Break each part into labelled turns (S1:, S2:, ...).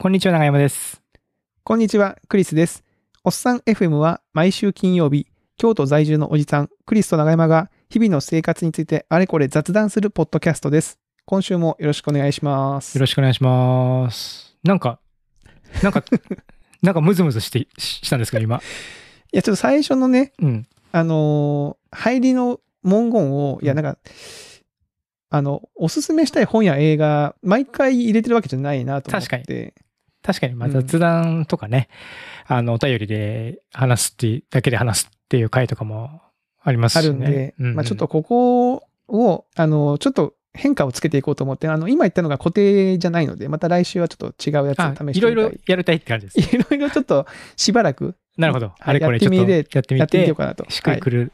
S1: こんにちは、長山です。こんにちは、クリスです。おっさん FM は毎週金曜日、京都在住のおじさん、クリスと長山が日々の生活についてあれこれ雑談するポッドキャストです。今週もよろしくお願いします。
S2: よろしくお願いします。
S1: なんか、なんか、なんかムズムズしてしたんですけど、今。いや、ちょっと最初のね、うん、あのー、入りの文言を、いや、なんか、あの、おすすめしたい本や映画、毎回入れてるわけじゃないなと思って。確かに。確かにまあ雑
S2: 談とかね、うん、あの、お便りで話すって、だけで話すっていう回とかもありますしね。あるんで、うんうん、まあちょ
S1: っとここを、あの、ちょっと変化をつけていこうと思って、あの、今言ったのが固定じゃないので、また来週はちょっと違うやつを試していろいろやりたいって感じです。いろいろちょっとしばらく。なるほど。あれこれちょっとやってみて、やってみようかなと。しっくりくる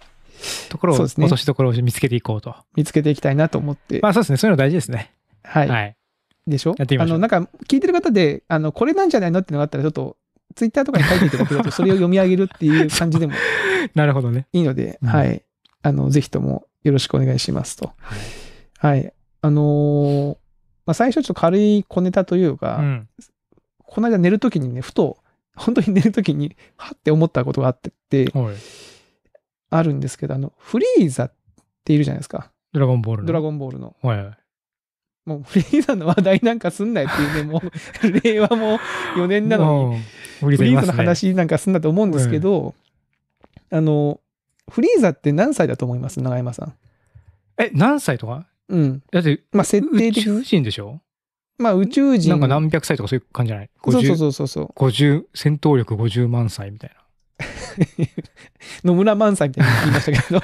S1: ところを、ね、落と
S2: しどころを見つけていこうと。
S1: 見つけていきたいなと思って。まあそうですね。そういうの大事ですね。はい。はいでしょやってみましょうあの、なんか、聞いてる方で、あの、これなんじゃないのってのがあったら、ちょっと、ツイッターとかに書いていただけると、それを読み上げるっていう 感じでもなるほどね。いいので、うん、はい。あの、ぜひともよろしくお願いしますと。はい。あのー、まあ、最初ちょっと軽い小ネタというか、うん、この間寝るときにね、ふと、本当に寝るときに、はって思ったことがあってって、あるんですけど、あの、フリーザっているじゃないですか。ドラゴンボールの。ドラゴンボールの。はい、はい。もうフリーザの話題なんかすんないっていうね、もう、令和も4年なのに、フリーザの話なんかすんなと思うんですけど、あの、フリーザって何歳だと思います永山さん。え、何歳とかうん。
S2: だって、まあ、設定的。宇宙人でしょ
S1: まあ、宇宙人。なんか何百歳とか
S2: そういう感じじゃないそうそうそうそう。50、戦闘力50万歳みたいな。
S1: 野村万歳みたい言いましたけど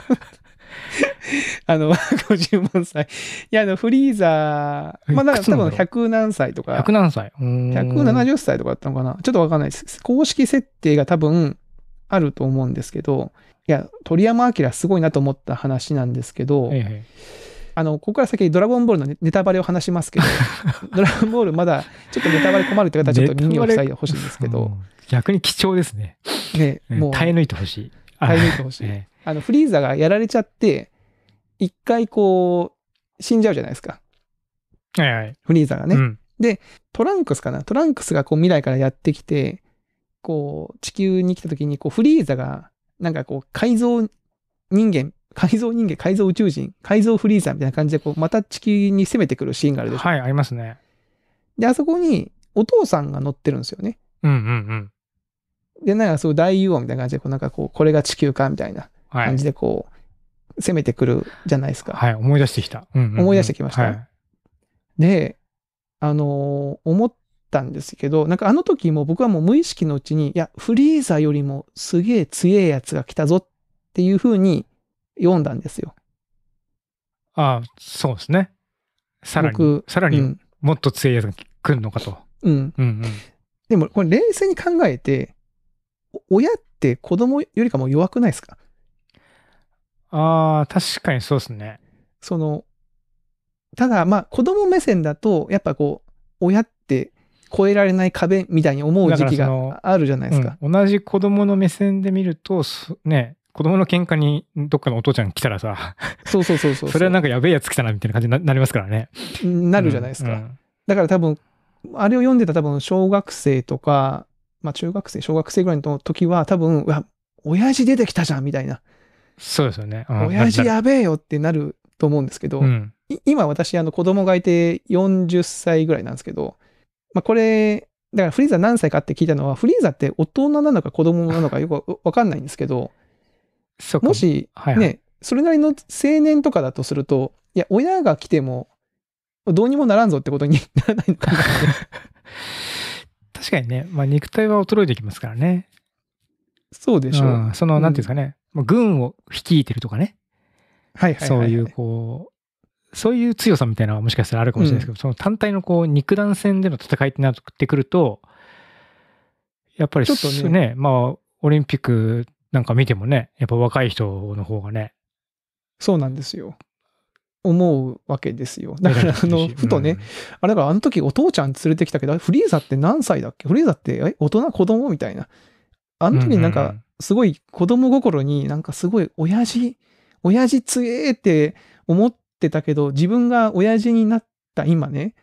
S1: あの、50万歳。いや、あの、フリーザー、まあ、んから100何歳とか。100何歳 ?170 歳とかだったのかなちょっとわかんないです。公式設定が多分あると思うんですけど、いや、鳥山明すごいなと思った話なんですけど、あの、ここから先、ドラゴンボールのネタバレを話しますけど、ドラゴンボールまだ、ちょっとネタバレ困るって方はちょっと耳を塞いでほしいんですけど。逆に貴重ですね。ね、もう。耐え抜いてほしい。耐え抜いてほしい。えあの、フリーザがやられちゃって、一回こう、死んじゃうじゃないですか。はいはい。フリーザがね。うん、で、トランクスかなトランクスがこう未来からやってきて、こう、地球に来た時に、こう、フリーザが、なんかこう、改造人間、改造人間、改造宇宙人、改造フリーザみたいな感じで、こう、また地球に攻めてくるシーンがあるでしょ。はい、ありますね。で、あそこに、お父さんが乗ってるんですよね。うんうんうん。で、なんかそう、大王みたいな感じで、こう、なんかこう、これが地球か、みたいな。感じでこう、攻めてくるじゃないですか。はい、思い出してきた。うんうんうん、思い出してきました、はい。で、あのー、思ったんですけど、なんかあの時も僕はもう無意識のうちに、いや、フリーザよりもすげえ強えやつが来たぞっていうふうに読んだんですよ。
S2: ああ、そうですね。さらに、さらにもっと強いやつが来るのかと。
S1: うん。うん、うん、でも、これ冷静に考えて、親って子供よりかも弱くないですかああ、確かにそうですね。その、ただ、まあ、子供目線だと、やっぱこう、親って超えられない壁みたいに思う時期があるじゃないですか。かうん、同じ子供の目線で見ると、
S2: ね、子供の喧嘩にどっかのお父ちゃん来たらさ、そうそうそうそうそれはなんかやべえやつ来たなみたいな感じになりますからね。
S1: なるじゃないですか。うんうん、だから多分、あれを読んでた多分、小学生とか、まあ中学生、小学生ぐらいの時は多分、親父出てきたじゃんみたいな。そうですよね。うん、親父やべえよってなると思うんですけど、うん、今私、あの子供がいて40歳ぐらいなんですけど、まあ、これ、だからフリーザ何歳かって聞いたのは、フリーザって大人なのか子供なのかよくわ かんないんですけど、もし、はいはい、ね、それなりの青年とかだとすると、いや、親が来ても、どうにもならんぞってことにならないのかな 確かにね、まあ、肉体は衰えてきますからね。そうでしょう。うん、その、なんていうんですかね、
S2: 軍を率いてるとかね。はいはいはいはい、そういう、こう、そういう強さみたいなのはもしかしたらあるかもしれないですけど、うん、その単体のこう、肉弾戦での戦いってなってくると、やっぱりちょっとね、ねまあ、オリンピックなんか見てもね、やっぱ若い人の方がね。
S1: そうなんですよ。思うわけですよ。だから、あの、ふとね、うん、あれだからあの時お父ちゃん連れてきたけど、フリーザって何歳だっけフリーザって、え大人子供みたいな。あの時になんか、すごい子供心になんかすごい親父、親父強えって思ってたけど、自分が親父になった今ね、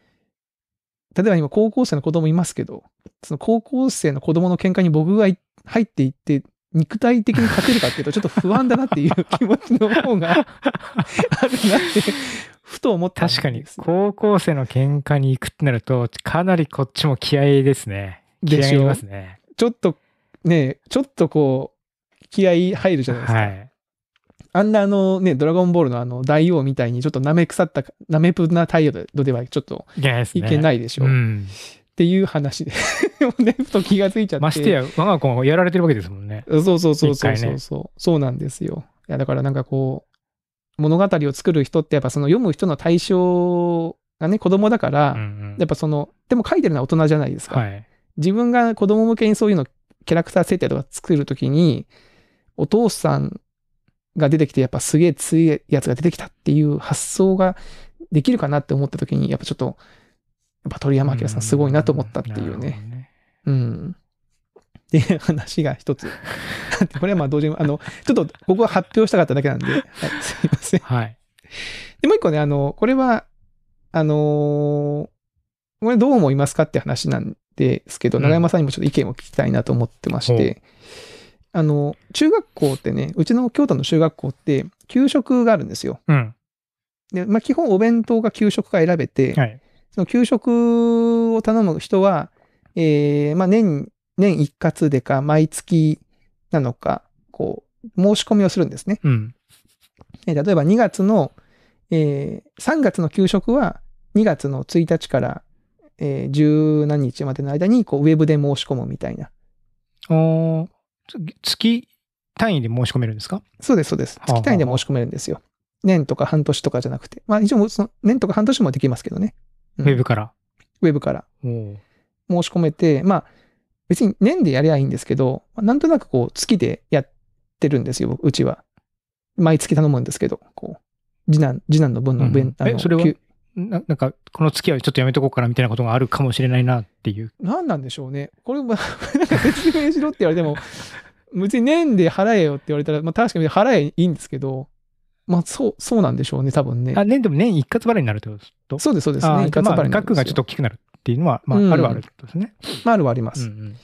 S1: 例えば今高校生の子供いますけど、その高校生の子供の喧嘩に僕が入っていって、肉体的に勝てるかっていうと、ちょっと不安だなっていう気持ちの方が あるなって、
S2: ふと思った確かに、高校生の喧嘩に行くってなると、かなりこっちも気合
S1: ですね。気合いますね。ちょっとね、ちょっとこう、気合入るじゃないですか。はい、あんなあのね、ドラゴンボールのあの大王みたいにちょっと舐め腐った、舐めぷな態度ではちょっといけないでしょう。っていう話で ね、ふと
S2: 気がついちゃって。ましてや、我が子がやられてるわけですもんね。そうそうそうそうそうそう、
S1: ね、そうなんですよ。いや、だからなんかこう、物語を作る人ってやっぱその読む人の対象がね、子供だから、うんうん、やっぱその、でも書いてるのは大人じゃないですか。はい自分が子供向けにそういうのキャラクター設定とか作るときに、お父さんが出てきて、やっぱすげえ強いやつが出てきたっていう発想ができるかなって思ったときに、やっぱちょっと、やっぱ鳥山明さんすごいなと思ったっていうね。うんっていう話が一つ。これはまあ同時に、あの、ちょっと僕は発表したかっただけなんで、はい、すいません。はい。で、もう一個ね、あの、これは、あのー、これどう思いますかって話なんですけど、永山さんにもちょっと意見を聞きたいなと思ってまして、あの、中学校ってね、うちの京都の中学校って、給食があるんですよ。で、まあ、基本お弁当が給食か選べて、その給食を頼む人は、えまあ、年、年一括でか、毎月なのか、こう、申し込みをするんですね。例えば2月の、えー、3月の給食は2月の1日からえー、十何日までの間に、こう、ウェブで申し込むみたいな。お月単位で申し込めるんですかそうです、そうです。月単位で申し込めるんですよ。年とか半年とかじゃなくて。まあ、一応、その、年とか半年もできますけどね。うん、ウェブから。ウェブから。申し込めて、まあ、別に年でやりゃいいんですけど、なんとなくこう、月でやってるんですよ、うちは。毎月頼むんですけど、こう、次男、次男の分の弁、うん、それは
S2: ななんか、この付き合いちょっとやめとこうかなみたいなことがあるかもしれないなっていう。
S1: 何なんでしょうね。これも、なんか説明しろって言われても、別に年で払えよって言われたら、まあ確かに払えいいんですけど、まあそう、そうなんでしょうね、多分ね。あ、年でも年一括払いになるってことそうです、そうです、ね。一括払いになる。額がちょっと大きくなるっていうのは、まああるはあるってことですね。まああるはあります。うんうん、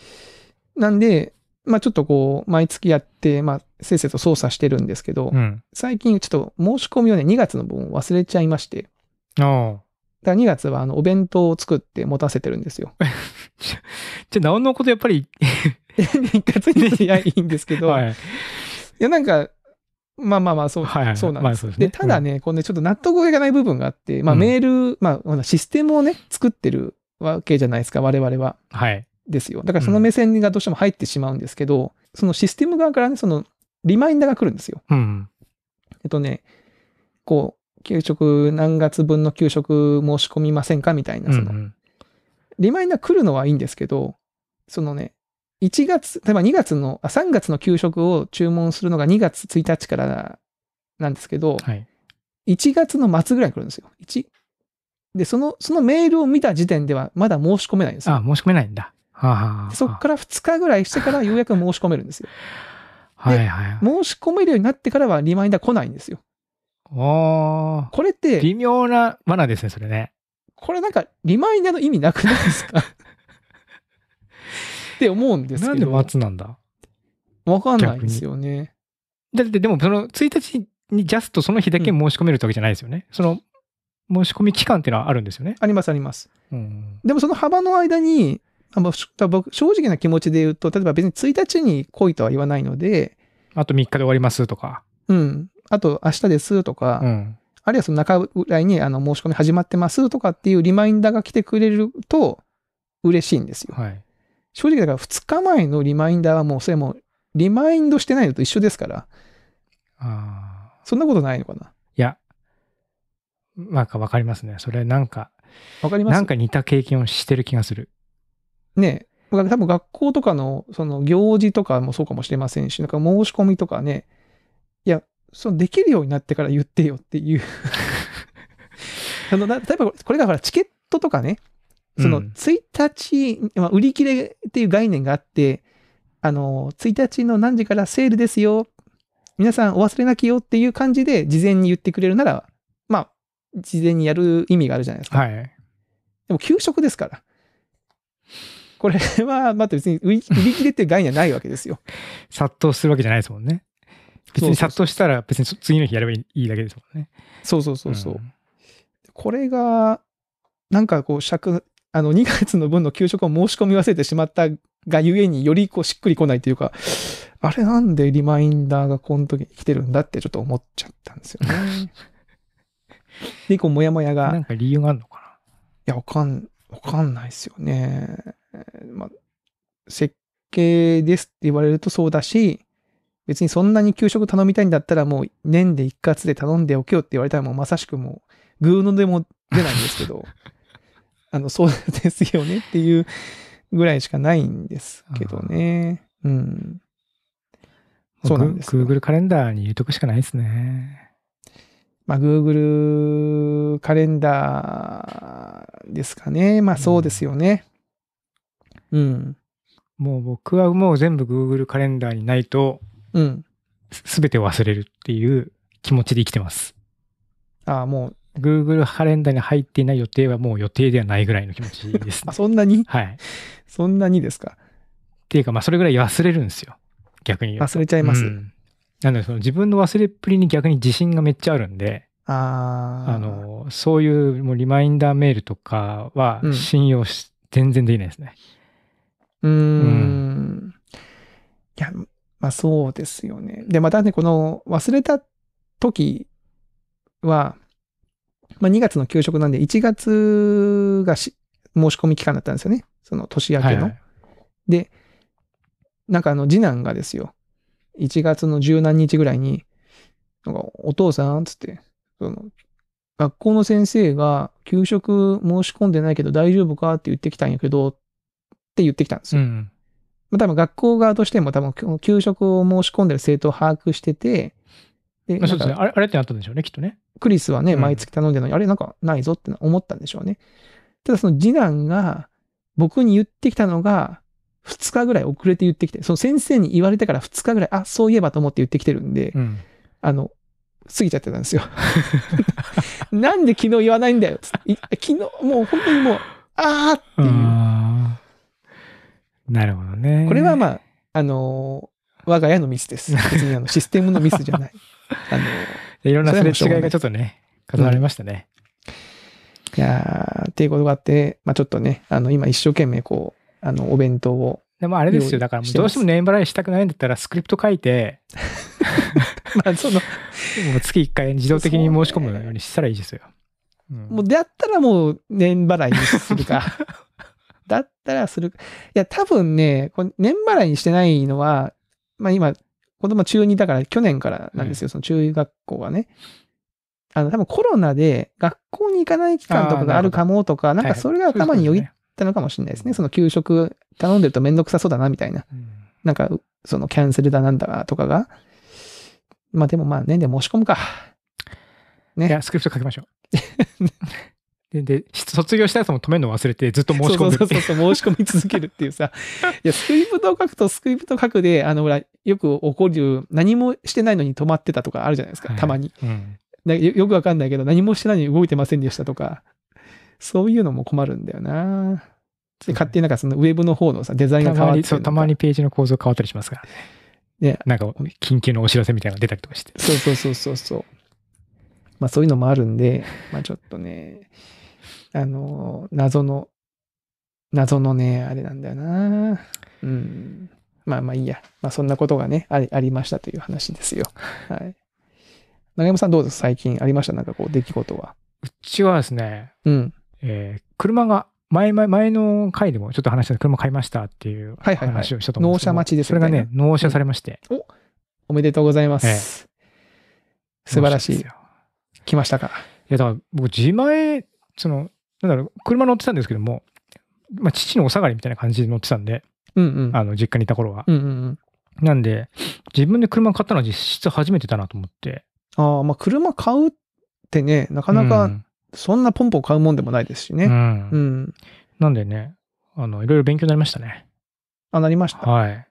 S1: なんで、まあちょっとこう、毎月やって、まあせいせと操作してるんですけど、うん、最近ちょっと申し込みをね、2月の分忘れちゃいまして。ああ。だ2月はあのお弁当を作って持たせてるんですよ。
S2: じゃ、なおのことやっぱり 一括にすりいいんですけど、はい、い
S1: や、なんか、まあまあまあ、そう、はいはい、そうなんです。まあ、で、ね、ただね、このね、ちょっと納得いかない部分があって、まあメール、うん、まあシステムをね、作ってるわけじゃないですか、我々は。はい。ですよ。だからその目線がどうしても入ってしまうんですけど、うん、そのシステム側からね、そのリマインダーが来るんですよ。うん。えっとね、こう、給食何月分の給食申し込みませんかみたいな、その、うんうん、リマインダー来るのはいいんですけど、そのね、1月、例えば2月の、あ、3月の給食を注文するのが2月1日からなんですけど、はい、1月の末ぐらいに来るんですよ。1。で、その、そのメールを見た時点ではまだ申し込めないんですよ。ああ申し込めないんだ。はあはあ、そこから2日ぐらいしてからようやく申し込めるんですよ。はいはい。申し込めるようになってからはリマインダー来ないんですよ。ああ。これって、微妙なマナーですね、それね。これなんか、リマインダーの意味なくないですか って思うんですけど。なんでつなんだわかんないですよね。
S2: だって、でも、その、1日にジャストその日だけ申し込めるってわけじゃないですよね。うん、その、申し込み期間っていうのはあるんですよね。あります、あります。う
S1: ん、でも、その幅の間に、僕、正直な気持ちで言うと、例えば別に1日に来いとは言わないので、あと3日で終わりますとか。うん。あと明日ですとか、うん、あるいはその中ぐらいにあの申し込み始まってますとかっていうリマインダーが来てくれると嬉しいんですよ。はい、正直だから2日前のリマインダーはもうそれもリマインドしてないのと一緒ですから。あそんなことないのかないや、
S2: なんかわかりますね。それなんか、わかりますなんか似た経験をしてる気がする。
S1: ねえ。多分学校とかのその行事とかもそうかもしれませんし、なんか申し込みとかね、そのできるようになってから言ってよっていう あの、例えばこれがほらチケットとかね、その1日、ま売り切れっていう概念があって、あの、1日の何時からセールですよ。皆さんお忘れなきよっていう感じで事前に言ってくれるなら、まあ、事前にやる意味があるじゃないですか。はい。でも給食ですから。これは、また別に売り切れっていう概念はないわけですよ。殺到するわけじゃないですもんね。
S2: 別に殺到したら別に次の日やればいいだけですもんね。そうそうそうそう。うん、
S1: これが、なんかこう、尺、あの、2月の分の給食を申し込み忘れてしまったがゆえによりこう、しっくりこないというか、あれなんでリマインダーがこの時に来てるんだってちょっと思っちゃったんですよね。で、こう、もやもやが。なんか理由があるのかないや、わかん、わかんないですよね。まあ、設計ですって言われるとそうだし、別にそんなに給食頼みたいんだったらもう年で一括で頼んでおけよって言われたらもうまさしくもう、ぐうのでも出ないんですけど、あの、そうですよねっていうぐらいしかないんですけどね。うん。そうなんで
S2: す。Google カレンダーに入れとくしかないですね。
S1: まあ、Google カレンダーですかね。まあ、そうですよね。うん。うん、もう僕はもう全部 Google カレンダーにないとうん。
S2: すべてを忘れるっていう気持ちで生きてます。
S1: ああ、もう、
S2: Google カレンダーに入っていない予定はもう予定ではないぐらいの気持ちです、ね、あ、そんなにはい。そんなにですか。っていうか、まあ、それぐらい忘れるんですよ。逆に。忘れちゃいます。うん、なので、その自分の忘れっぷりに逆に自信がめっちゃあるんで、ああの、そういうもうリマインダーメールとかは信用し、うん、全然できないですね。
S1: うん。うんいや、まあそうですよね。で、またね、この忘れた時は、まあ2月の給食なんで、1月が申し込み期間だったんですよね。その年明けの。はいはい、で、なんかあの次男がですよ、1月の十何日ぐらいに、なんかお父さんつって、その学校の先生が給食申し込んでないけど大丈夫かって言ってきたんやけど、って言ってきたんですよ。うんまあ、多分学校側としても多分給食を申し込んでる生徒を把握してて、で、まあ、そうですね。あ
S2: れ、あれってなったんでしょうね、きっとね。
S1: クリスはね、毎月頼んでるのに、うん、あれなんかないぞって思ったんでしょうね。ただその次男が僕に言ってきたのが、2日ぐらい遅れて言ってきて、その先生に言われてから2日ぐらい、あ、そういえばと思って言ってきてるんで、うん、あの、過ぎちゃってたんですよ。なんで昨日言わないんだよ。昨日、もう本当にもう、あーっていう。なるほどね。これはまあ、あのー、我が家のミスです。別にあのシステムのミスじゃない。あのー、いろんなすれ違いがちょっとね、重なりましたね。うん、いやっていうことがあって、まあちょっとね、あの、今一生懸命こう、あの、お弁当を。でもあれですよ、だからどうしても
S2: 年払いしたくないんだったら、スクリプト書いて、
S1: まあその、もう月1回自動的に申し込むようにしたらいいですよ。うん、もう、であったらもう年払いにするか。だったらする。いや、多分ね、こ年払いにしてないのは、まあ今、子供中2だから去年からなんですよ、うん、その中学校はね。あの、多分コロナで学校に行かない期間とかがあるかもとか、なんかそれが頭によぎったのかもしれないですね。はい、その給食頼んでるとめんどくさそうだなみたいな。うん、なんか、そのキャンセルだなんだとかが。まあでもまあ年、で申し込むか。ね。いや、スクリプト書きましょう。
S2: で、で、卒業したやつも止めるの忘れてずっと
S1: 申し込む。そうそうそうそう、申し込み続けるっていうさ。いや、スクリプトを書くとスクリプト書くで、あの、ほら、よく起こる、何もしてないのに止まってたとかあるじゃないですか、たまに。うん、よくわかんないけど、何もしてないのに動いてませんでしたとか、そういうのも困るんだよな。勝手になんかそのウェブの方のさ、デザインが変わってたまたまにページの構造変わったりしますから
S2: ね。なんか、緊急のお知らせみたいなのが出たりとかして。
S1: そうそうそうそうそう。まあそういうのもあるんで、まあちょっとね。あの、謎の、謎のね、あれなんだよな。うん。まあまあいいや。まあそんなことがね、ありありましたという話ですよ。はい。長山さんどうです最近ありましたなんかこう、出来事は。
S2: うちはですね、うん。えー、
S1: 車が、前、前、前の回でもちょっと話した車買いましたっていう話をしたと思うんですけど、納車待ちですね。それがね、納車されまして。うん、おおめでとうございます。えー、素晴らしい。来ましたか。いや、だから僕、
S2: 自前、その、なんだろう、車乗ってたんですけども、まあ、父のお下がりみたいな感じで乗ってたんで、うんうん、あの実家にいた頃は、う
S1: んうんうんなんで、自
S2: 分で車買ったのは実質初めてだなと思って。
S1: ああ、まあ車買うってね、なかなかそんなポンポン買うもんでもないですしね。うん。うん、なんでね、あの、いろいろ勉強になりましたね。あ、なりました。はい。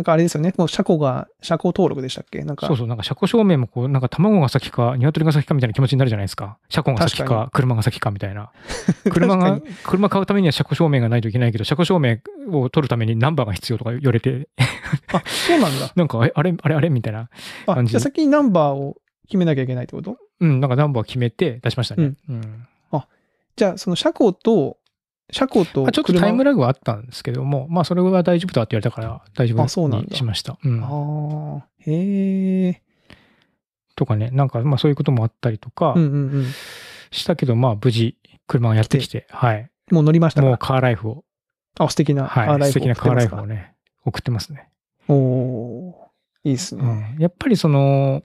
S1: なんかあれですよね、こう車庫が、車庫登録でしたっけなんか。そうそう、なん
S2: か車庫証明もこう、なんか卵が先か、鶏が先かみたいな気持ちになるじゃないですか。車庫が先か、か車が先かみたいな。車が車買うためには車庫証明がないといけないけど、車庫証明を取るためにナンバーが必要とか言われて。あ、そうなんだ。なんか、あれ、あれ、あれみたいな感じ。あ、じゃ先
S1: にナンバーを決めなきゃいけないってこと
S2: うん、なんかナンバー決めて出しましたね。うん、うん、
S1: あ、じゃあその車庫と車庫とちょっとタイムラグはあったんですけども、まあ、それは大丈夫だって言われたから大丈夫にしました。あ、うん、あ
S2: へえ。とかね、なんか、まあ、そういうこともあったりとか、したけど、まあ、無事、車がやってきて、はい。もう乗りましたもうカーライフを。あ、素敵なカーライフを、はい。素敵なカーライフをね、送ってますね。
S1: おおいいっすね、
S2: うん、やっぱりその、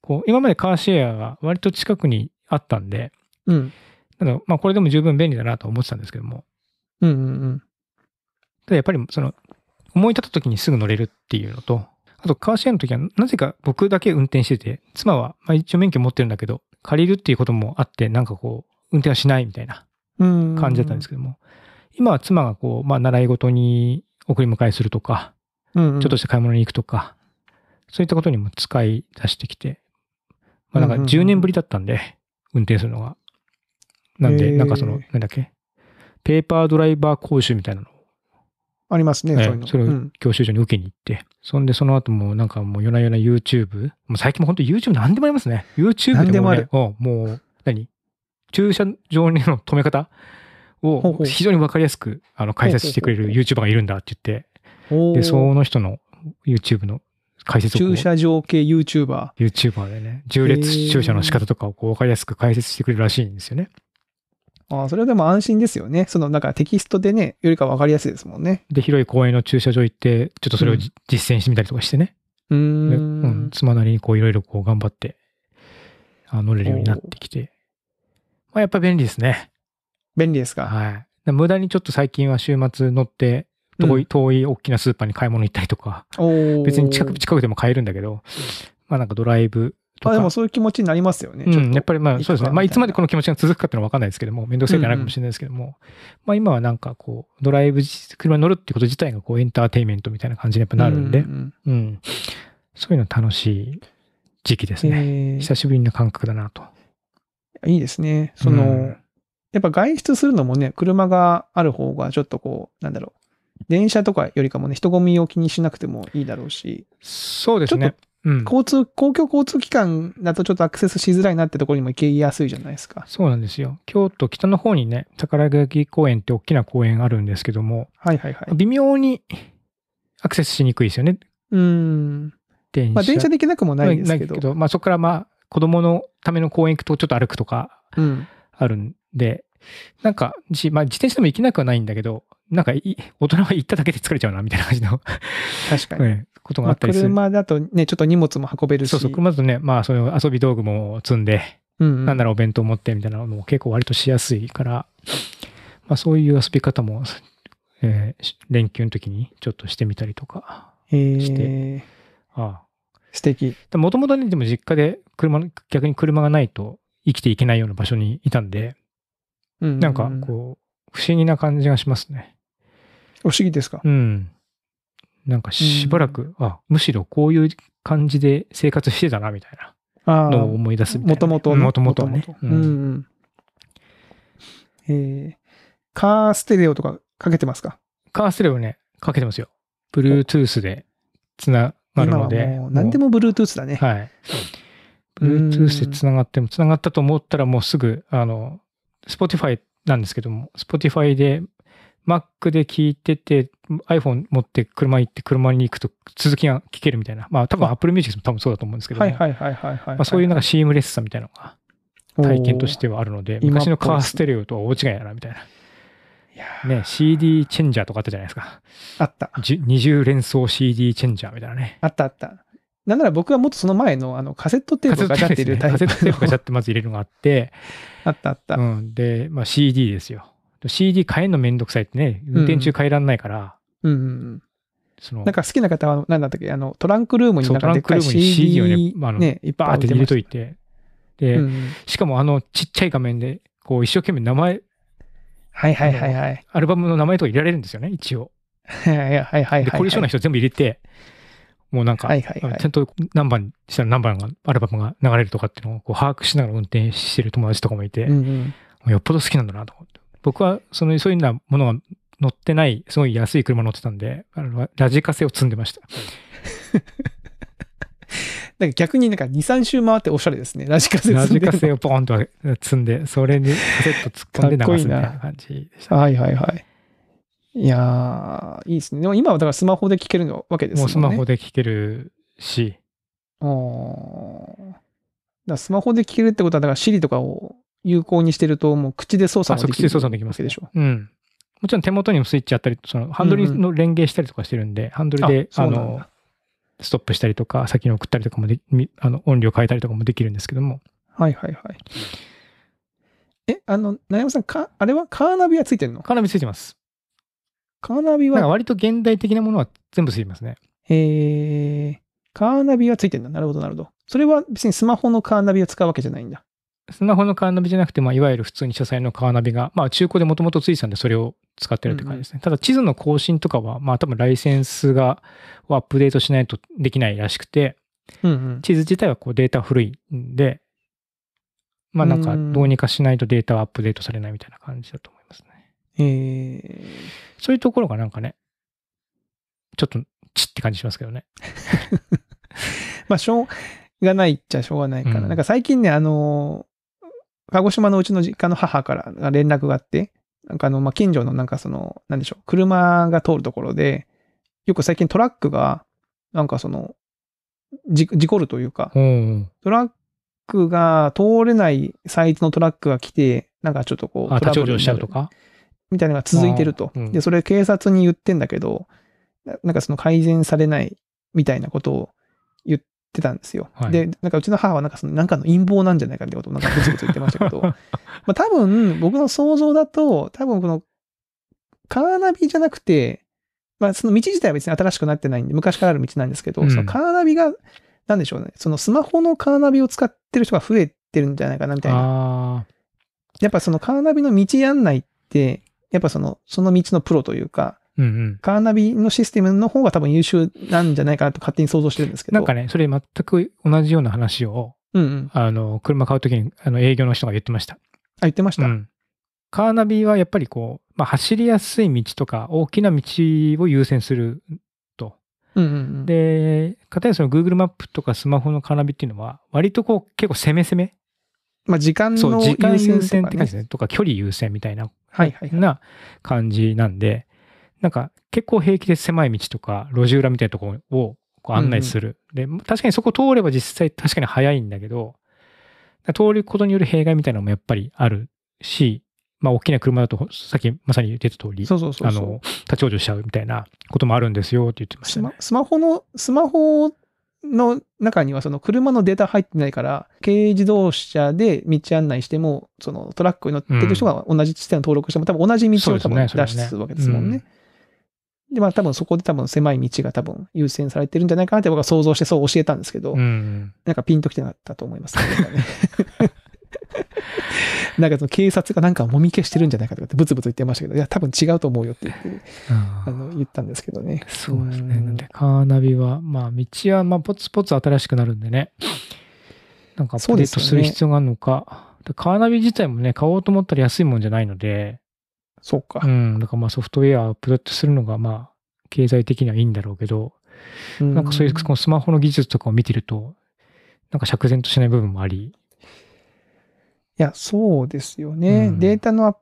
S2: こう、今までカーシェアが割と近くにあったんで、うん。なんか、まあ、これでも十分便利だなと思ってたんですけども。うんうんうん。ただやっぱり、その、思い立った時にすぐ乗れるっていうのと、あと、カーシェアの時は、なぜか僕だけ運転してて、妻は、まあ一応免許持ってるんだけど、借りるっていうこともあって、なんかこう、運転はしないみたいな感じだったんですけども、今は妻がこう、まあ習い事に送り迎えするとか、うんうん、ちょっとした買い物に行くとか、そういったことにも使い出してきて、まあなんか10年ぶりだったんで、運転するのが。なんで、なんかその、なんだっけ、ペーパードライバー講習みたいなのありますね、そういうの。それを教習所に受けに行って、そんでその後もなんかもう夜な夜な YouTube、もう最近も本当 YouTube 何でもありますね。YouTube でも、ね、ももう、何駐車場の止め方を非常にわかりやすくあの解説してくれる YouTuber がいるんだって言って、で、その人の YouTube の解説を。駐車
S1: 場系 YouTuber。
S2: YouTuber でね、重列駐車の仕方とかをこうかりやすく解説してくれるらし
S1: いんですよね。ああ、それはでも安心ですよね。その、なんかテキストでね、よりか分かりやすいですもんね。
S2: で、広い公園の駐車場行って、ちょっとそれを、うん、実践してみたりとかしてね。うん。うん。妻なりにこう、いろいろこう、頑張って、あ乗れるようになってきて。まあ、やっぱ便利ですね。便利ですか。はい。無駄にちょっと最近は週末乗って、遠い、遠い大きなスーパーに買い物行ったりとか、うん、別に近く、近くでも買えるんだけど、まあなんかドライブまあでもそういう気持ちになりますよね。うん、やっぱりまあそうですね。まあいつまでこの気持ちが続くかっていうのは分かんないですけども、面倒くさいゃないかもしれないですけども、うんうん、まあ今はなんかこう、ドライブ、車に乗るってこと自体がこうエンターテインメントみたいな感じにやっぱなるんで、うん、うんうん、そういうの楽しい時期ですね、えー。久しぶりな感覚だなと。
S1: いいですね。その、うん、やっぱ外出するのもね、車がある方がちょっとこう、なんだろう。電車とかよりかもね、人混みを気にしなくてもいいだろうし。そうですね。うん、交通、公共交通機関だとちょっとアクセスしづらいなってところにも行きやすいじゃないですか。
S2: そうなんですよ。京都北の方にね、宝垣公園って大きな公園あるんですけども、はいはいはい。微妙にアクセスしにくいですよね。
S1: うん。
S2: 電車。まあ電車で行けなくもないですけど。けどまあそこからまあ子供のための公園行くとちょっと歩くとか、あるんで、うん、なんか、まあ自転車でも行けなくはないんだけど、なんか大人は行っただけで疲れちゃうな、みたいな感じの確かに。ね、ことがあったりする。
S1: まあ、車だとね、ちょっと荷物も運べるし。そうそう、
S2: 車だとね、まあ、その遊び道具も積んで、うんうん、なんならお弁当持ってみたいなのも結構割としやすいから、まあ、そういう遊び方も、えー、連休の時にちょっとしてみたりとかして。えー、ああ素敵。もともとね、でも実家で車、逆に車がないと生きていけないような場所にいたんで、うんうん、なんかこう、不思議な感じがしますね。不思議ですかうん。なんかしばらく、あ、むしろこういう感じで生活してたな、みたいなのを思い出すみたいな、ね。もともともともとね。う
S1: ん。えー、カーステレオとかかけてますか
S2: カーステレオね、かけてますよ。Bluetooth でつな
S1: がるので。もう何でも
S2: Bluetooth だね。はい。Bluetooth でつながっても、つながったと思ったらもうすぐ、あの、Spotify なんですけども、Spotify で Mac で聞いてて、iPhone 持って車行って車に行くと続きが聞けるみたいな。まあ多分 Apple Music も多分そうだと思うんですけど、はいはい
S1: はいはいまあ、そういう
S2: なんかシームレスさみたいな
S1: のが体験としてはあるので、昔のカーステ
S2: レオとは大違いだなみたいな。ね、CD チェンジャーとかあったじゃないですか。あった。二重連想 CD チェンジャーみたいなね。あったあった。なんなら僕はもっとその前のあのカセットテープをガチャって入れるタイプ、カセットテープがチってまず入れるのがあって。あったあった。うん。で、まあ CD ですよ。CD 変えんのめんどくさいってね、運転中変えらんない
S1: から。うん、うん、う
S2: ん。そのなん
S1: か好きな方は、なんだったっけ、あの、トランクルームにランクルームに CD をね、あ、のねバーって入れといて。
S2: で、うん、しかもあの、ちっちゃい画面で、こう、一生懸命名前、はいはいはいはい。アルバムの名前とか入れられるんですよね、一応。はいはいはいはい。で、凝り性人全部入れて、もうなんか、はいはいはい、ちゃんと何番したら何番が、アルバムが流れるとかっていうのをこう把握しながら運転してる友達とかもいて、うんうん、もうよっぽど好きなんだなと思って。僕はそのそういうようなものが乗ってない、すごい安い車乗ってたんで、あのラジカセを積んでました。
S1: なんか逆になんか2、3周回っておしゃれですね。ラジカセラジカセをポンと積んで、それにカセット突っ込んで流すみたいな感じでした、ね、はいはいはい。いやいいですね。でも今はだからスマホで聴けるのわけですね。もうスマホ
S2: で聴けるし。
S1: ああ。だスマホで聴けるってことは、だから Siri とかを有効にしてると、もう口で操作できる。口で操作できます、でしょ。
S2: うん。もちろん手元にもスイッチあったり、そのハンドルの連携したりとかしてるんで、うんうん、ハンドルで、あの、ストップしたりとか、先に送ったりとかもで、あの音量変えたりとかもできるんですけども。
S1: はいはいはい。え、あの、なやまさん、か、あれはカーナビはついてるのカーナビついてます。カーナビは。割と現代的なものは全部ついてますね。えー、カーナビはついてるんだ。なるほどなるほど。それは別にスマホのカーナビを使うわけじゃないんだ。
S2: スマホのカーナビじゃなくて、まあ、いわゆる普通に車載のカーナビが、まあ、中古でもともとついてたんで、それを使ってるって感じですね。うんうん、ただ、地図の更新とかは、まあ、多分ライセンスが、アップデートしないとできないらしくて、うんうん、地図自体はこうデータ古いんで、まあ、なんか、どうにかしないとデータはアップデートされないみたいな感じだと思いますね。えー、そういうところがなんかね、ちょっと、チって感じしますけどね。
S1: まあ、しょうがないっちゃしょうがないかな。うん、なんか最近ね、あの鹿児島のうちの実家の母から連絡があって、なんかあの、まあ、近所のなんかその、なんでしょう、車が通るところで、よく最近トラックが、なんかその、事故るというか、うん、トラックが通れないサイズのトラックが来て、なんかちょっとこう、立ち往生しちゃうとかみたいなのが続いてると。で、それ警察に言ってんだけど、なんかその改善されないみたいなことをてたんですよ。はい、で、なんかうちの母はなんかその、なんかの陰謀なんじゃないかってことをなんかブつブつ言ってましたけど、まあ多分僕の想像だと、多分この、カーナビじゃなくて、まあその道自体は別に新しくなってないんで、昔からある道なんですけど、うん、そのカーナビが、なんでしょうね、そのスマホのカーナビを使ってる人が増えてるんじゃないかなみたいな。やっぱそのカーナビの道案内って、やっぱその、その道のプロというか、うんうん、カーナビのシステムの方が多分優秀なんじゃないかなと勝手に想像してるんですけど。なんかね、それ全
S2: く同じような話を、うんうん、あの、車買うときにあの営業の人が言ってました。あ、言ってました、うん、カーナビはやっぱりこう、まあ、走りやすい道とか大きな道を優先すると。うんうんうん、で、かたやその Google マップとかスマホのカーナビっていうのは、割とこう結構攻め攻め。まあ、時間の優先、ね、時間優先って感じですね。とか距離優先みたいな、はいはい、はい、な感じなんで、なんか結構平気で狭い道とか路地裏みたいなところをこう案内する、うんうん、で、確かにそこ通れば実際確かに早いんだけど、通ることによる弊害みたいなのもやっぱりあるし、まあ大きな車だとさっきまさに言ってた通り、そうそうそうあの、立ち往生しちゃう
S1: みたいなこともあるんですよって言ってましたね。スマホの、スマホの中にはその車のデータ入ってないから、軽自動車で道案内しても、そのトラックに乗ってる人が同じ地点を登録しても、多分同じ道を多分出すわけですもんね。うんで、まあ多分そこで多分狭い道が多分優先されてるんじゃないかなって僕は想像してそう教えたんですけど、うんなんかピンときてなかったと思います、なんかその警察がなんかもみ消してるんじゃないかとかってブツブツ言ってましたけど、いや、多分違うと思うよって言って、あの言ったんですけどね。そうですね。なんで、カーナビは、まあ、道は、まあ、ポツポツ新しく
S2: なるんでね、なんかアップデートする必要があるのか、ね、カーナビ自体もね、買おうと思ったら安いもんじゃないので、そうか。うん。だからまあソフトウェアをアップデートするのがまあ経済的にはいいんだろうけど、なんかそういうこのスマホの技術とかを見てると、なんか釈然としない部分もあり。い
S1: や、そうですよね。うん、データのアッ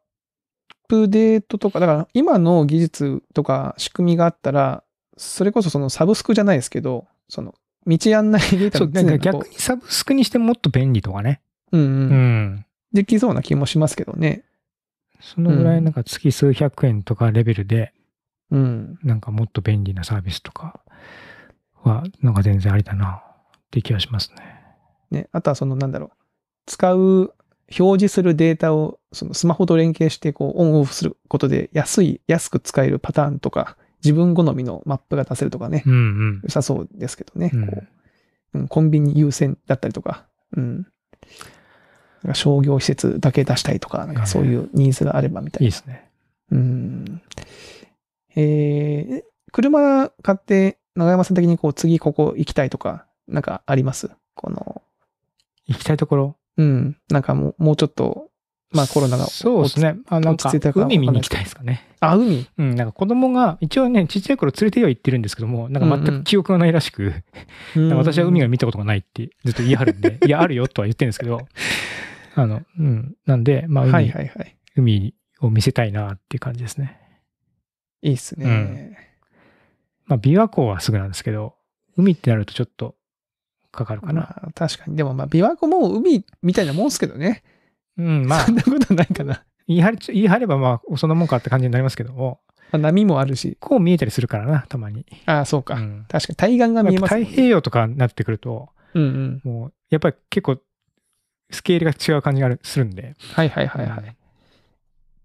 S1: プデートとか、だから今の技術とか仕組みがあったら、それこそそのサブスクじゃないですけど、その道案内データそう、なんか逆にサブスクにしてもっと便利とかね。うん、うん、うん。できそうな気もしますけどね。そのぐらいな
S2: んか月数百円とかレベルで、うん、なんかもっと便利なサービスとかは、なんか全然ありだなって
S1: 気はしますね。ね、あとはそのなんだろう、使う、表示するデータをそのスマホと連携してこうオンオフすることで安い、安く使えるパターンとか、自分好みのマップが出せるとかね、うんうん、良さそうですけどね、うん、こう、うん、コンビニ優先だったりとか、うん、なんか商業施設だけ出したいとか、なんかそういうニーズがあればみたいな。いいですね。うん。えー、車買って、長山さん的にこう、次ここ行きたいとか、なんかありますこの。行きたいところうん。なんかもう、もうちょっと、まあコロナがそうですね。か海見に行きたいで
S2: すかね。あ、海うん。なんか子供が、一応ね、ちっちゃい頃連れては行ってるんですけども、なんか全く記憶がないらしく、うんうん、私は海が見たことがないってずっと言い張るんで、いや、あるよとは言ってるんですけど、あの、うん。なんで、まあ、海、はいはいはい、海を見せたいなっていう感じですね。いいっすね。うん、まあ、琵琶湖はすぐなんですけど、海ってなるとちょっと
S1: かかるかな。まあ、確かに。でも、まあ、琵琶湖も海みたい
S2: なもんすけどね。うん、まあ。そんなことないかな。言い張り、言い張れば、まあ、そんなもんかって感じになりますけども。まあ、波もあるし。こう見えたりするからな、たまに。ああ、そうか、うん、確かに対岸が見えます、ね、太平洋とかになってくると、うんうん、もう、やっぱり結構スケールが違う感じがするんで。はいはいはいはい。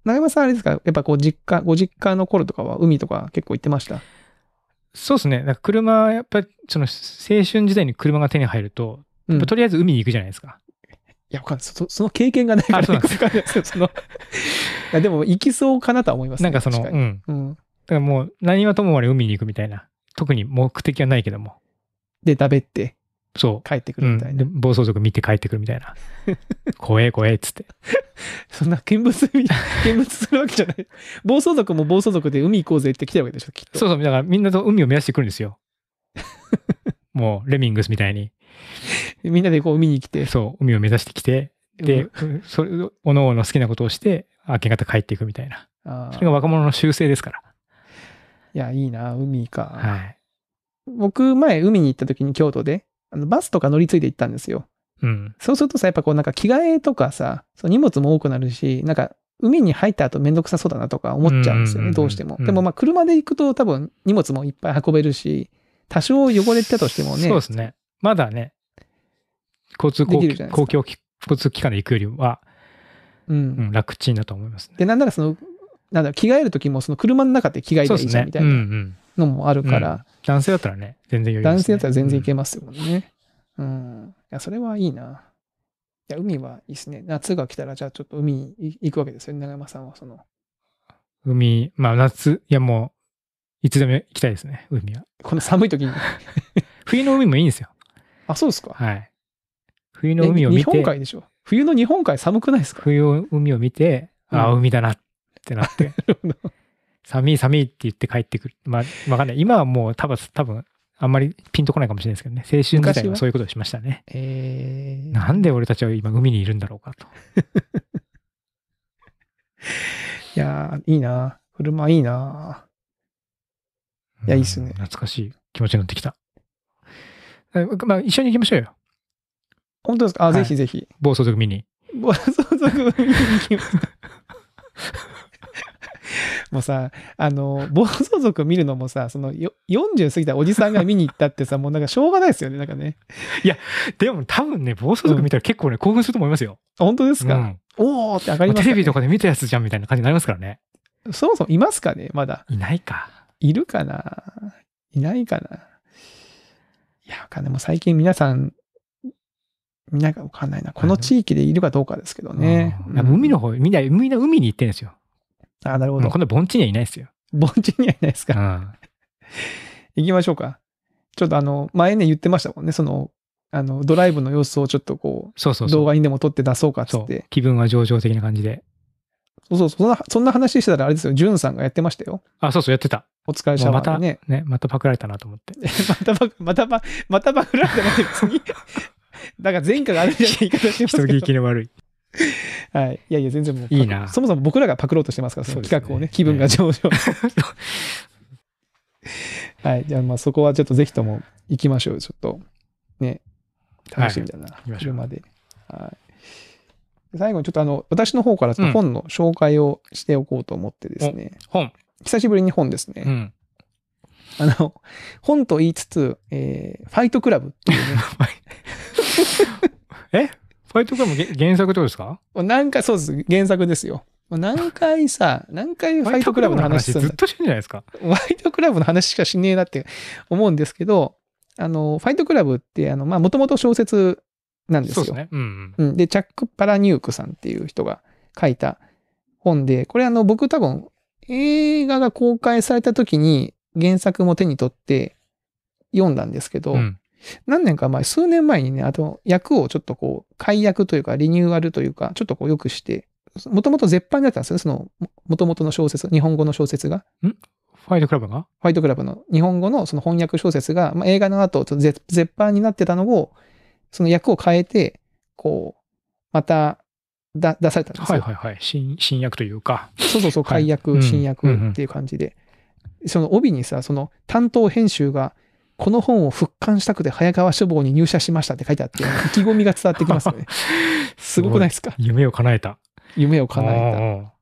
S1: 長山さんあれですかやっぱこう実家、ご実家の頃とかは海とか結構行ってました
S2: そうですね。なんか車、やっぱりその青春時代に車が手に入ると、うん、とりあえず海に行くじゃないですか。いや、わかんない。そその経験がないから、ね、そうなんです
S1: よ。そのいや、でも行きそうかなとは思います、ね、なんかその、うん。うん。だ
S2: からもう何はともあれ海に行くみたいな。特に目的はないけども。で、食べって。そ
S1: う。帰ってくるみたいな。うん、暴走族見て帰ってくるみたいな。怖
S2: え怖えっつって。
S1: そんな見物、見物するわけじゃない。暴走族も暴走族で海行こうぜって来てるわけでしょ、きっと。そうそう、だからみんなと海を目指してくるんですよ。
S2: もう、レミングスみたいに。みんなでこう海に来て。そう、海を目指してきて、で、それ、おのおの好きなことをして、明け方帰っていくみたいな。
S1: それが若者の習性ですから。いや、いいな、海か。はい。僕、前、海に行った時に京都で、あのバスとか乗り継いで行ったんですよ。うん。そうするとさ、やっぱこうなんか着替えとかさ、その荷物も多くなるし、なんか海に入った後めんどくさそうだなとか思っちゃうんですよね、どうしても。でもまあ車で行くと多分荷物もいっぱい運べるし、多少汚れてたとしてもね。そうですね。
S2: まだね、交通公公共交通機関で行くよりは、うん、うん、楽ちんだと思います、
S1: ね、で、なんならその、なんだ着替える時もその車の中で着替えたらいいじゃんみたいな。ねうんうん、のもあるから、うん、男性だったら
S2: ね、全然余裕、ね、男
S1: 性だったら全然いけますもんね。うん。うん、いや、それはいいな。いや、海はいいっすね。夏が来たら、じゃあちょっと海に行くわけですよね、長山さんは、その。
S2: 海、まあ夏、いやもう、いつでも行きたいですね、海は。この寒い時に。冬の海もいいんですよ。あ、そうですか。はい。冬の海を見て。日本海でしょ。冬の日本海寒くないですか冬の海を見て、ああ、海だなってなって。なるほど。寒い寒いって言って帰ってくる。まあ、わかんない。今はもう多分、多分、あんまりピンとこないかもしれないですけどね。青春時代はそういうことをしましたね。えー、なんで俺たちは今海にいるんだろうかと。
S1: いやいいな車いいな
S2: いや、いいっすね。懐かしい気持ちになってきた。
S1: まあ、一緒に行きましょうよ。本当ですか
S2: あ、はい、ぜひぜひ。暴走族見に。
S1: 暴走族見に行きます。もうさ、あの、暴走族見るのもさ、そのよ40過ぎたおじさんが見に行ったってさ、もうなんかしょうがないですよね、なんかね。
S2: いや、でも多分ね、暴走族見たら結構ね、興奮すると思いますよ。本当ですか、うん、
S1: おーって上がります、ね、テレビ
S2: とかで見たやつじゃんみたいな感じになりますからね。
S1: そもそもいますかね、まだ。いないか。いるかないないかないや、わかんない。もう最近皆さん、みんながわかんないな。この地域でいるかどうかですけどね。うん、海の方、
S2: みんな、みんな海に行ってるんですよ。あ、なるほど。この盆地にはいないですよ。盆地にはいないですか。
S1: 行きましょうか。ちょっとあの、前ね言ってましたもんね。その、あの、ドライブの様子をちょっとこう、そうそう動画にでも撮って出そうかっって。
S2: 気分は上々的な感じで。
S1: そうそう、そんな、そんな話してたらあれですよ。ジュンさんがやってましたよ。
S2: あ、そうそう、やってた。お疲れ様また、ね、ね。またパクられたなと思って。また
S1: パク、またパ、またパクられたなって別に。だから前科があるんじゃないかとしま人聞きの悪い。はい。いやいや、全然もう。いいな。そもそも僕らがパクろうとしてますから、その企画をね、ね気分が上昇。はい。じゃあ、まあそこはちょっとぜひとも行きましょう。ちょっと、ね、楽しみだな。はい、まで。はい。最後にちょっとあの、私の方からちょっと本の紹介をしておこうと思ってですね。うん、本久しぶりに本ですね。うん、あの、本と言いつつ、えー、ファイトクラブっていうね。えファイトクラブ原作ってことですか何回、そうです。原作ですよ。何回さ、何回ファイトクラブの話するずっとしてんじゃないですか。ファイトクラブの話しかしねえなって思うんですけど、あの、ファイトクラブって、あの、まあ、もともと小説なんですよ。そうですね。うん、うん、で、チャック・パラニュークさんっていう人が書いた本で、これあの、僕多分、映画が公開された時に原作も手に取って読んだんですけど、うん、何年か前、数年前にね、あと、役をちょっとこう、解約というか、リニューアルというか、ちょっとこう、よくして、もともと絶版だったんですよ、その、もともとの小説、日本語の小説が。んファイトクラブがファイトクラブの日本語のその翻訳小説が、まあ、映画の後、絶版になってたのを、その役を変えて、こう、まただ出されたんですよ。はいはいはい。新新訳というか。そうそうそう、解約、はい、新訳っていう感じで、うんうんうん。その帯にさ、その担当編集がこの本を復刊したくて早川書房に入社しましたって書いてあって、意気込みが伝わってきますよね。すごくないです
S2: か夢を叶えた。
S1: 夢を叶えた。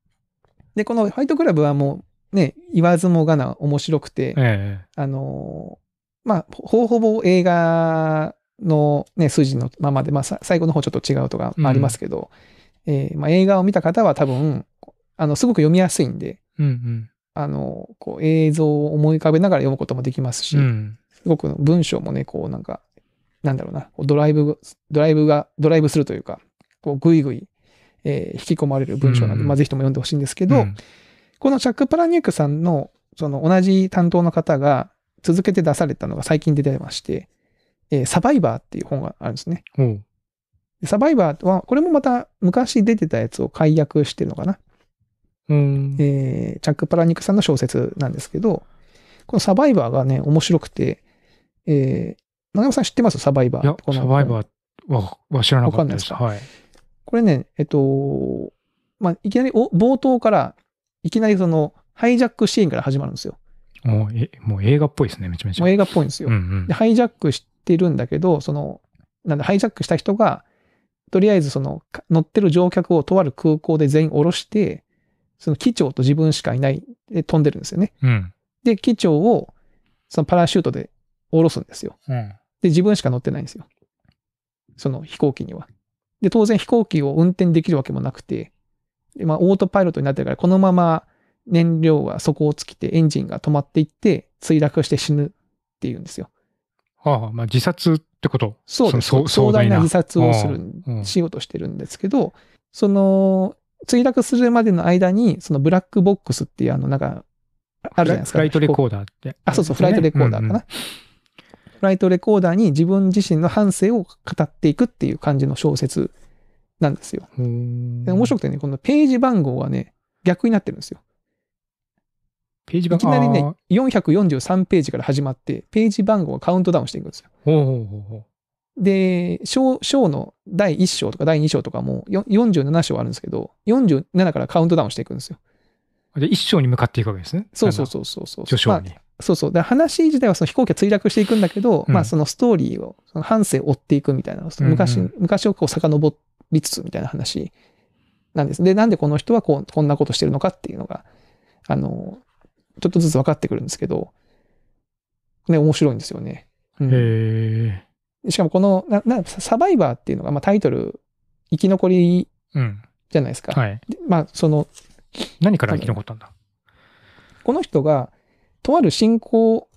S1: で、このファイトクラブはもうね、言わずもがな面白くて、ええ、あの、まあ、ほぼほぼ映画のね、字のままで、まあ、最後の方ちょっと違うとかありますけど、うん、えー、まあ、映画を見た方は多分、あの、すごく読みやすいんで、うんうん、あの、こう、映像を思い浮かべながら読むこともできますし、うん、すごく文章もね、こうなんか、なんだろうな、ドライブ、ドライブが、ドライブするというか、こうぐいぐい、えー、引き込まれる文章なんで、うん、まあぜひとも読んでほしいんですけど、うん、このチャック・プラニュークさんの、その同じ担当の方が続けて出されたのが最近出てまして、えー、サバイバーっていう本があるんですね。サバイバーは、これもまた昔出てたやつを解約してるのかな。うんえー、チャック・パラニックさんの小説なんですけど、このサバイバーがね、面白くて、えー、長山さん知ってますサバイバー。このサバイバーはは知らなかったです。ですはい。これね、えっと、まあ、いきなりお冒頭から、いきなりその、ハイジャックシーンから始まるんですよ。
S2: もう、え、もう映画っぽいですね、めちゃめちゃ。
S1: もう映画っぽいんですよ。うんうん、で、ハイジャックしてるんだけど、その、なんでハイジャックした人が、とりあえずその、乗ってる乗客をとある空港で全員降ろして、その機長と自分しかいないで飛んでるんですよね。うん、で、機長を、そのパラシュートで降ろすんですよ。うん、で、自分しか乗ってないんですよ。その飛行機には。で、当然飛行機を運転できるわけもなくて、でまあ、オートパイロットになってるから、このまま燃料が底を尽きてエンジンが止まっていって、墜落して死ぬっていうんですよ。
S2: はあ、まあ自殺ってことそうですそ壮大な自殺をする、し
S1: ようとしてるんですけど、その、墜落するまでの間に、そのブラックボックスっていうあの、なんか、あるじゃないですか。フライトレコーダーって。あ、そうそう、フライトレコーダーかな。うんうんフライトレコーダーに自分自身の半生を語っていくっていう感じの小説なんですよ。面白くてね、このページ番号はね、逆になってるんですよ。ページ番いきなりね、443ページから始まって、ページ番号がカウントダウンしていくんですよ。
S2: ほうほうほう
S1: で、章の第1章とか第2章とかも47章あるんですけど、47からカウントダウンしていくんですよ。で、1章に向かっていくわけですね。そうそうそうそうそう。序章に。まあそうそう。で、話自体はその飛行機は墜落していくんだけど、うん、まあそのストーリーを、その半生追っていくみたいな、昔、うんうん、昔をこう遡りつつみたいな話なんです。で、なんでこの人はこうこんなことしてるのかっていうのが、あの、ちょっとずつ分かってくるんですけど、ね、面白いんですよね。うん、へしかもこのなな、サバイバーっていうのが、まあタイトル、生き残りじゃないですか。うん、はい。まあその、何から生き残ったんだこの人が、とある信仰、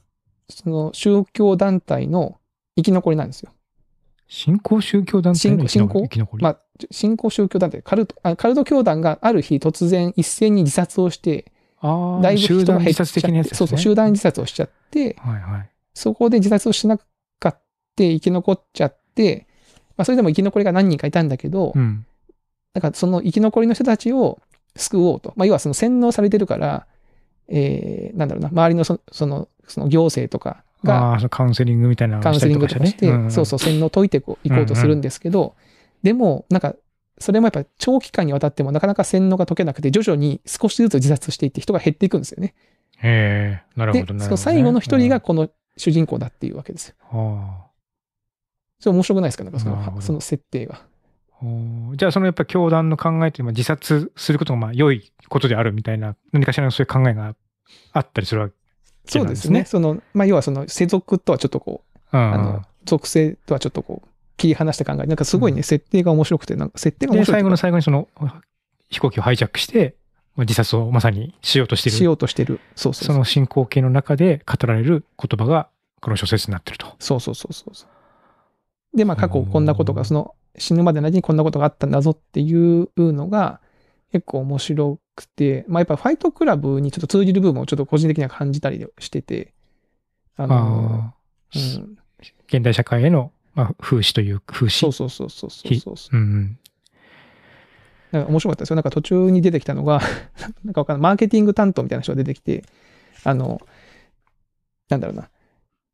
S1: その宗教団体の生き残りなんですよ。
S2: 信仰宗教団体の生き
S1: 残りまあ、信仰宗教団体カルトあ、カルト教団がある日突然一斉に自殺をして、だいぶ集団自殺的なやつ、ね、そうそう、集団自殺をしちゃって、はいはい、そこで自殺をしなかった生き残っちゃって、まあ、それでも生き残りが何人かいたんだけど、うん、だからその生き残りの人たちを救おうと。まあ、要はその洗脳されてるから、えー、なんだろうな、周りのそその、その行政とか
S2: が、カウンセリングみたいな、ね、カウンセリングとかして、うんうん、そうそう、
S1: 洗脳解いていこうとするんですけど、うんうん、でも、なんか、それもやっぱ長期間にわたってもなかなか洗脳が解けなくて、徐々に少しずつ自殺していって人が減っていくんですよね。
S2: へなるほど、ね、で、その最後の
S1: 一人がこの主人公だっていうわけですよ。はあ、それ面白くないですかなんかその、その設定が。
S2: じゃあそのやっぱ教団の考えという自殺することがまあ良いことであるみたいな何かしらのそういう考えがあったりするわけですね。そうですね。そ
S1: のまあ、要はその世俗とはちょっとこう、うん、あの属性とはちょっとこう切り離した考えなんかすごいね、うん、設定が面白くてなんか設定が面白い最後の最後にその飛行機をハ
S2: イジャックして、まあ、自殺をまさにしようとしてるしよう
S1: としてるそうそうその進行形の中
S2: で語られる言葉がこの小説になってると。そうそうそうそう
S1: でまあ過去こんなことがその死ぬまでの間にこんなことがあったんだぞっていうのが結構面白くて、まあ、やっぱファイトクラブにちょっと通じる部分をちょっと個人的には感じたりしてて、あの、
S2: うん、現代社会への、まあ、風刺という風刺。そうそうそうそうそうそう。うん
S1: なんか面白かったですよ。なんか途中に出てきたのが なんかわかんない、マーケティング担当みたいな人が出てきて、あの、なんだろうな、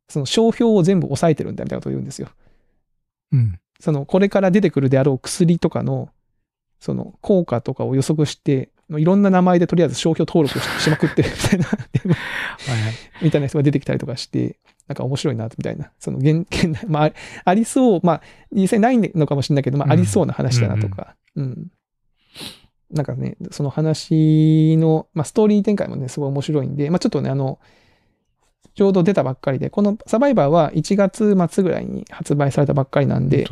S1: その商標を全部抑えてるんだみたいなことを言うんですよ。うん。その、これから出てくるであろう薬とかの、その、効果とかを予測して、いろんな名前でとりあえず商標登録しまくってるみたいなみたいな人が出てきたりとかして、なんか面白いな、みたいな。その現、現代、まあ、ありそう、まあ、実際ないのかもしれないけど、まあ、ありそうな話だなとか、うん、うんなんかね、その話の、まあ、ストーリー展開もね、すごい面白いんで、まあ、ちょっとね、あの、ちょうど出たばっかりで、このサバイバーは1月末ぐらいに発売されたばっかりなんで、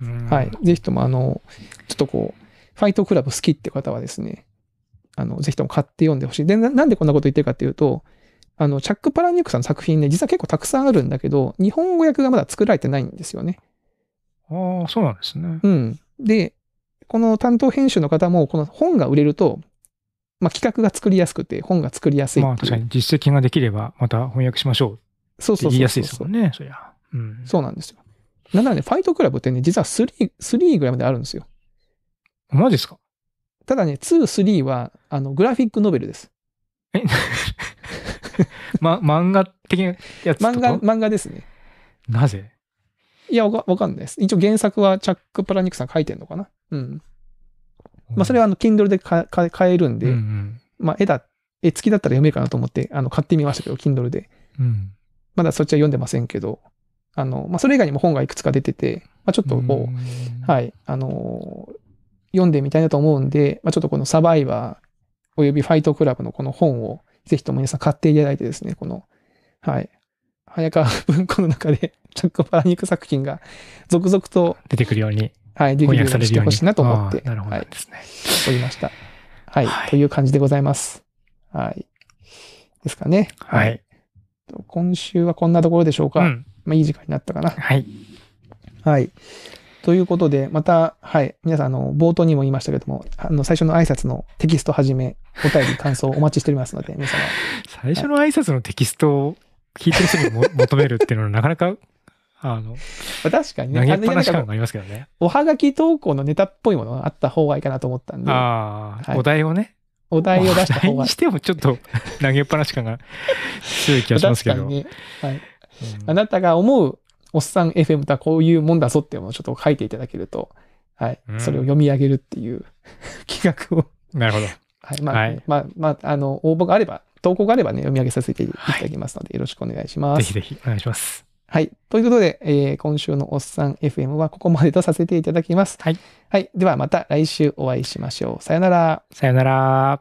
S1: んはい。ぜひとも、あの、ちょっとこう、ファイトクラブ好きって方はですね、あの、ぜひとも買って読んでほしい。でな、なんでこんなこと言ってるかっていうと、あの、チャック・パラニュクさんの作品ね、実は結構たくさんあるんだけど、日本語訳がまだ作られてないんですよね。ああ、そうなんですね。うん。で、この担当編集の方も、この本が売れると、まあ、企画が作りやすくて、本が作りやすいまあ、確かに実績ができれば、また翻訳しましょう。そうそう言いやすいですもんね、そりゃ。うん、そうなんですよ。なんでね、ファイトクラブってね、実は3、3ぐらいまであるんですよ。マジですかただね、2、3は、あの、グラフィックノベルです。え ま、漫画的なやつ漫画、漫画ですね。なぜいや、わかんないです。一応原作はチャック・プラニックさん書いてんのかなうん。まあ、それはあの Kindle で買えるんで、うんうん、まあ、絵だ、絵付きだったら読めるかなと思って、あの、買ってみましたけど、Kindle で。うん、まだそっちは読んでませんけど、あの、まあ、それ以外にも本がいくつか出てて、まあ、ちょっとこう、はい、あのー、読んでみたいなと思うんで、まあ、ちょっとこのサバイバーおよびファイトクラブのこの本を、ぜひとも皆さん買っていただいてですね、この、はい、早川文庫の中で、チャックパラニック作品が続々と出てくるようにはい、できるようにてほしいなと思って、なるほど、ね、はい、おりました。はい、はい、という感じでございます。はい。ですかね。はい。今週はこんなところでしょうか。うん、まあ、いい時間になったかな。はい。はい。ということで、また、はい、皆さん、あの、冒頭にも言いましたけども、あの、最初の挨拶のテキストはじめ、お便り、感想お待ちしておりますので、皆様。最初の挨拶のテ
S2: キストを聞いてる人に求めるっていうのは、なかなか
S1: あの、確かにね。投げっぱなし感がありますけどね。おはがき投稿のネタっぽいものがあった方がいいかなと思ったんで。ああ、はい、お題をね。お題を出した方が。し
S2: てもちょっと 投げっぱなし感が強い気がしますけど。ね、
S1: はい、うん、あなたが思うおっさん FM とはこういうもんだぞっていうのをちょっと書いていただけると、はい。うん、それを読み上げるっていう 企画を。なるほど。はい。まあ、はい、まあ、まあ、あの、応募があれば、投稿があればね、読み上げさせていただきますので、よろしくお願いします。
S2: ぜひぜひ、お願いします。
S1: はい。ということで、えー、今週のおっさん FM はここまでとさせていただきます。はい。はい。ではまた来週お会いしましょう。さよなら。さよなら。